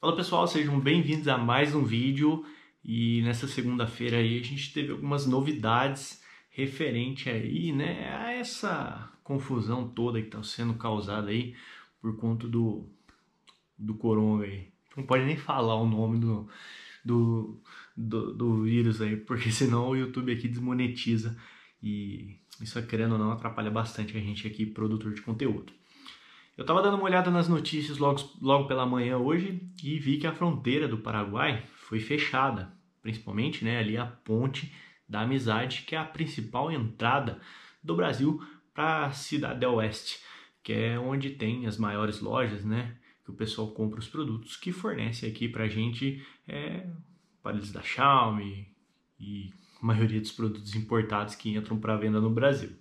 Fala pessoal, sejam bem-vindos a mais um vídeo e nessa segunda-feira aí a gente teve algumas novidades referente aí, né, a essa confusão toda que está sendo causada aí por conta do do corona aí. Não pode nem falar o nome do, do do, do, vírus aí, porque senão o YouTube aqui desmonetiza e isso, querendo ou não, atrapalha bastante a gente aqui, produtor de conteúdo. Eu estava dando uma olhada nas notícias logo, logo pela manhã hoje e vi que a fronteira do Paraguai foi fechada, principalmente né, ali a ponte da Amizade, que é a principal entrada do Brasil para a Cidade Oeste, que é onde tem as maiores lojas, né? Que o pessoal compra os produtos que fornece aqui para a gente é, aparelhos da Xiaomi e a maioria dos produtos importados que entram para venda no Brasil.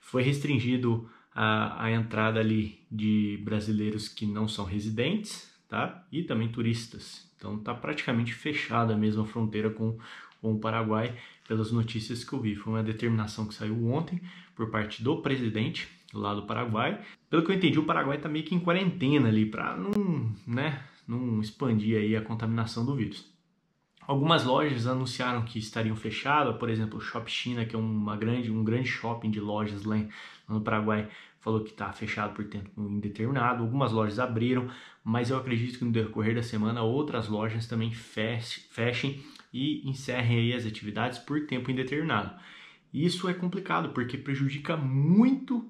Foi restringido a, a entrada ali de brasileiros que não são residentes, tá? E também turistas. Então tá praticamente fechada mesmo a fronteira com, com o Paraguai, pelas notícias que eu vi. Foi uma determinação que saiu ontem por parte do presidente lá do Paraguai. Pelo que eu entendi, o Paraguai está meio que em quarentena ali para não, né, não expandir aí a contaminação do vírus. Algumas lojas anunciaram que estariam fechadas, por exemplo, o Shop China, que é uma grande, um grande shopping de lojas lá no Paraguai, falou que está fechado por tempo indeterminado. Algumas lojas abriram, mas eu acredito que no decorrer da semana outras lojas também fechem e encerrem as atividades por tempo indeterminado. Isso é complicado porque prejudica muito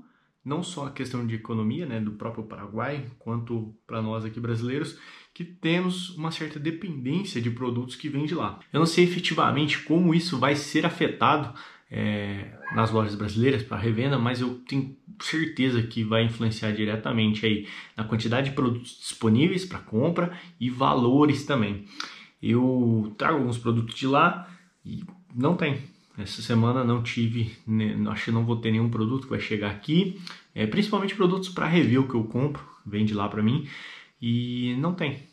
não só a questão de economia né, do próprio Paraguai, quanto para nós aqui brasileiros, que temos uma certa dependência de produtos que vêm de lá. Eu não sei efetivamente como isso vai ser afetado é, nas lojas brasileiras para revenda, mas eu tenho certeza que vai influenciar diretamente aí na quantidade de produtos disponíveis para compra e valores também. Eu trago alguns produtos de lá e não tem. Essa semana não tive, acho que não vou ter nenhum produto que vai chegar aqui, é, principalmente produtos para review que eu compro, vende lá para mim e não tem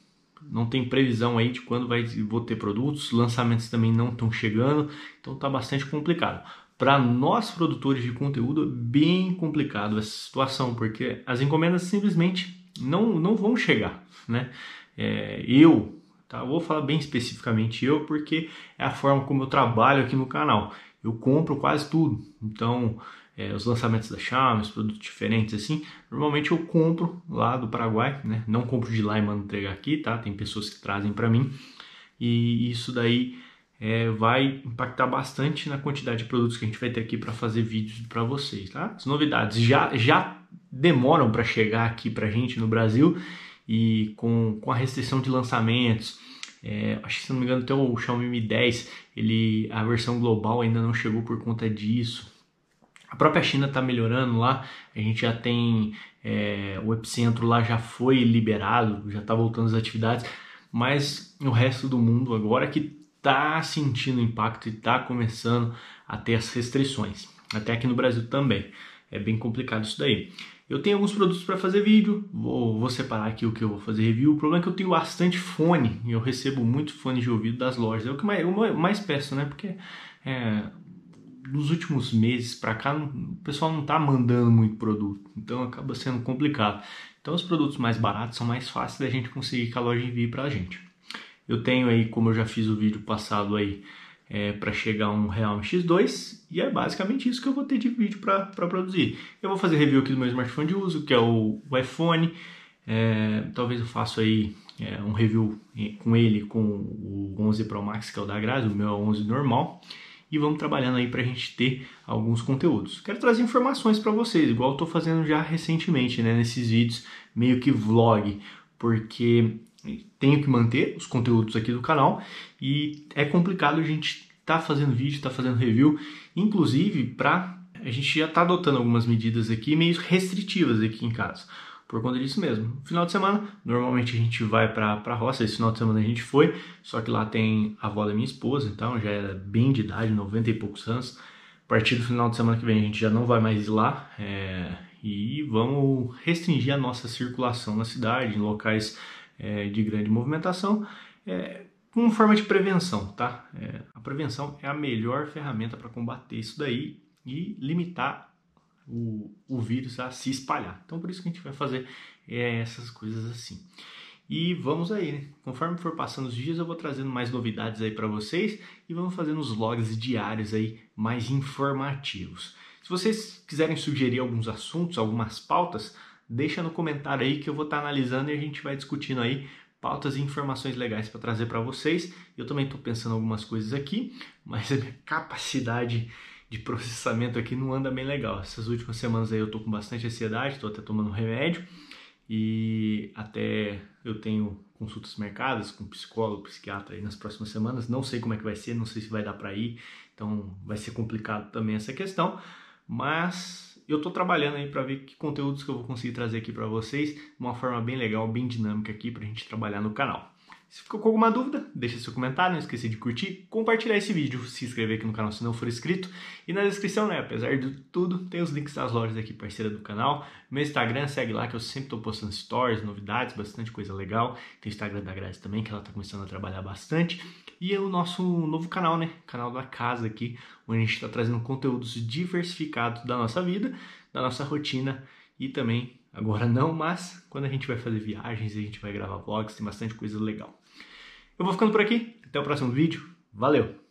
não tem previsão aí de quando vai vou ter produtos, lançamentos também não estão chegando, então está bastante complicado. Para nós produtores de conteúdo, bem complicado essa situação, porque as encomendas simplesmente não, não vão chegar, né? É, eu, tá? Vou falar bem especificamente eu, porque é a forma como eu trabalho aqui no canal. Eu compro quase tudo, então é, os lançamentos da Xiaomi, os produtos diferentes assim, normalmente eu compro lá do Paraguai, né? Não compro de lá e mando entregar aqui, tá? Tem pessoas que trazem para mim e isso daí é, vai impactar bastante na quantidade de produtos que a gente vai ter aqui para fazer vídeos para vocês, tá? As novidades já, já demoram para chegar aqui para a gente no Brasil e com, com a restrição de lançamentos, é, acho que se não me engano até o Xiaomi Mi 10, ele, a versão global ainda não chegou por conta disso, a própria China está melhorando lá, a gente já tem é, o epicentro lá já foi liberado, já está voltando as atividades, mas o resto do mundo agora que está sentindo impacto e está começando a ter as restrições, até aqui no Brasil também. É bem complicado isso daí. Eu tenho alguns produtos para fazer vídeo, vou, vou, separar aqui o que eu vou fazer review. O problema é que eu tenho bastante fone, e eu recebo muito fone de ouvido das lojas, é o que mais, eu mais peço, né? Porque é, nos últimos meses para cá, o pessoal não está mandando muito produto, então acaba sendo complicado. Então, os produtos mais baratos são mais fáceis da gente conseguir que a loja envie para a gente. Eu tenho aí, como eu já fiz o vídeo passado aí, é, para chegar a um Realme X2 e é basicamente isso que eu vou ter de vídeo para produzir. Eu vou fazer review aqui do meu smartphone de uso, que é o, o iPhone. É, talvez eu faça aí é, um review é, com ele, com o 11 Pro Max, que é o da Grazi, o meu é o 11 normal e vamos trabalhando aí para a gente ter alguns conteúdos. Quero trazer informações para vocês, igual estou fazendo já recentemente, né, nesses vídeos meio que vlog, porque tenho que manter os conteúdos aqui do canal e é complicado a gente estar tá fazendo vídeo, tá fazendo review, inclusive para a gente já está adotando algumas medidas aqui meio restritivas aqui em casa por conta disso mesmo. Final de semana, normalmente a gente vai para a roça, esse final de semana a gente foi, só que lá tem a avó da minha esposa, então já era bem de idade, 90 e poucos anos. A partir do final de semana que vem a gente já não vai mais ir lá é, e vamos restringir a nossa circulação na cidade, em locais é, de grande movimentação. É, como forma de prevenção, tá? É, a prevenção é a melhor ferramenta para combater isso daí e limitar o, o vírus a se espalhar. Então, por isso que a gente vai fazer é, essas coisas assim. E vamos aí, né? Conforme for passando os dias, eu vou trazendo mais novidades aí para vocês e vamos fazendo os logs diários aí mais informativos. Se vocês quiserem sugerir alguns assuntos, algumas pautas, deixa no comentário aí que eu vou estar tá analisando e a gente vai discutindo aí pautas e informações legais para trazer para vocês. Eu também estou pensando algumas coisas aqui, mas a minha capacidade de processamento aqui não anda bem legal. Essas últimas semanas aí eu tô com bastante ansiedade, tô até tomando remédio e até eu tenho consultas marcadas com psicólogo, psiquiatra aí nas próximas semanas. Não sei como é que vai ser, não sei se vai dar para ir, então vai ser complicado também essa questão, mas eu tô trabalhando aí para ver que conteúdos que eu vou conseguir trazer aqui para vocês de uma forma bem legal, bem dinâmica aqui pra gente trabalhar no canal. Se ficou com alguma dúvida, deixa seu comentário, não esqueça de curtir, compartilhar esse vídeo, se inscrever aqui no canal se não for inscrito. E na descrição, né, apesar de tudo, tem os links das lojas aqui, parceira do canal. Meu Instagram, segue lá que eu sempre estou postando stories, novidades, bastante coisa legal. Tem o Instagram da Grazi também, que ela está começando a trabalhar bastante. E é o nosso novo canal, né, canal da casa aqui, onde a gente está trazendo conteúdos diversificados da nossa vida, da nossa rotina e também... Agora não, mas quando a gente vai fazer viagens, a gente vai gravar vlogs, tem bastante coisa legal. Eu vou ficando por aqui. Até o próximo vídeo. Valeu!